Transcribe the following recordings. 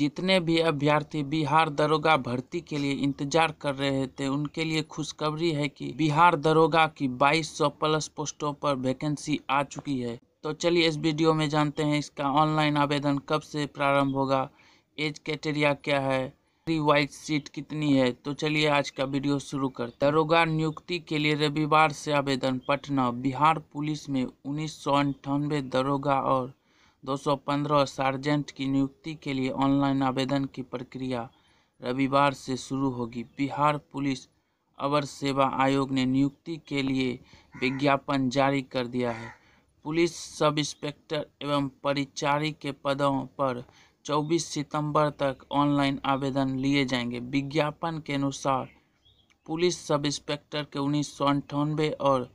जितने भी अभ्यर्थी बिहार दरोगा भर्ती के लिए इंतजार कर रहे थे उनके लिए खुशखबरी है कि बिहार दरोगा की 2200 प्लस पोस्टों पर वैकेंसी आ चुकी है तो चलिए इस वीडियो में जानते हैं इसका ऑनलाइन आवेदन कब से प्रारंभ होगा एज क्राइटेरिया क्या है वाइज सीट कितनी है तो चलिए आज का वीडियो शुरू कर दरोगा नियुक्ति के लिए रविवार से आवेदन पटना बिहार पुलिस में उन्नीस दरोगा और 215 सार्जेंट की नियुक्ति के लिए ऑनलाइन आवेदन की प्रक्रिया रविवार से शुरू होगी बिहार पुलिस अवर सेवा आयोग ने नियुक्ति के लिए विज्ञापन जारी कर दिया है पुलिस सब इंस्पेक्टर एवं परिचारी के पदों पर 24 सितंबर तक ऑनलाइन आवेदन लिए जाएंगे विज्ञापन के अनुसार पुलिस सब इंस्पेक्टर के उन्नीस और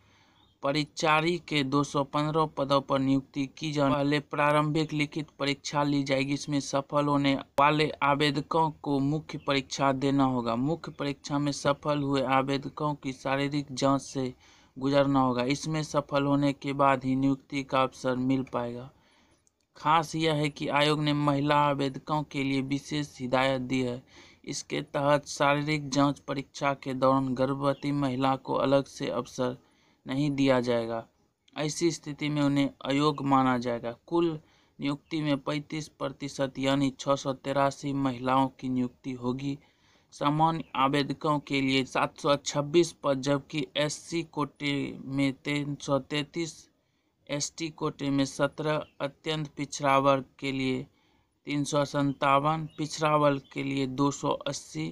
परिचारी के दो सौ पंद्रह पदों पर नियुक्ति की जाने पहले प्रारंभिक लिखित परीक्षा ली जाएगी इसमें सफल होने वाले आवेदकों को मुख्य परीक्षा देना होगा मुख्य परीक्षा में सफल हुए आवेदकों की शारीरिक जांच से गुजरना होगा इसमें सफल होने के बाद ही नियुक्ति का अवसर मिल पाएगा खास यह है कि आयोग ने महिला आवेदकों के लिए विशेष हिदायत दी है इसके तहत शारीरिक जांच परीक्षा के दौरान गर्भवती महिला को अलग से अवसर नहीं दिया जाएगा ऐसी स्थिति में उन्हें अयोग्य माना जाएगा कुल नियुक्ति में 35 प्रतिशत यानी छः महिलाओं की नियुक्ति होगी सामान्य आवेदकों के लिए 726 पद जबकि एससी कोटे में तीन सौ तैंतीस एस कोटे में 17 अत्यंत पिछड़ा वर्ग के लिए तीन सौ संतावन पिछड़ा वर्ग के लिए 280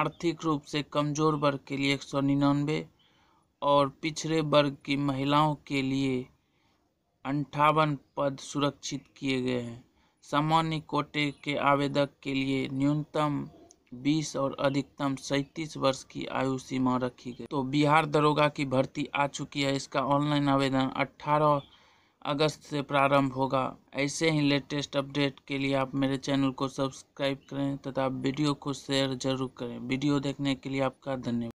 आर्थिक रूप से कमजोर वर्ग के लिए एक सौ निन्यानवे और पिछड़े वर्ग की महिलाओं के लिए अंठावन पद सुरक्षित किए गए हैं सामान्य कोटे के आवेदक के लिए न्यूनतम बीस और अधिकतम सैंतीस वर्ष की आयु सीमा रखी गई तो बिहार दरोगा की भर्ती आ चुकी है इसका ऑनलाइन आवेदन 18 अगस्त से प्रारंभ होगा ऐसे ही लेटेस्ट अपडेट के लिए आप मेरे चैनल को सब्सक्राइब करें तथा वीडियो को शेयर जरूर करें वीडियो देखने के लिए आपका धन्यवाद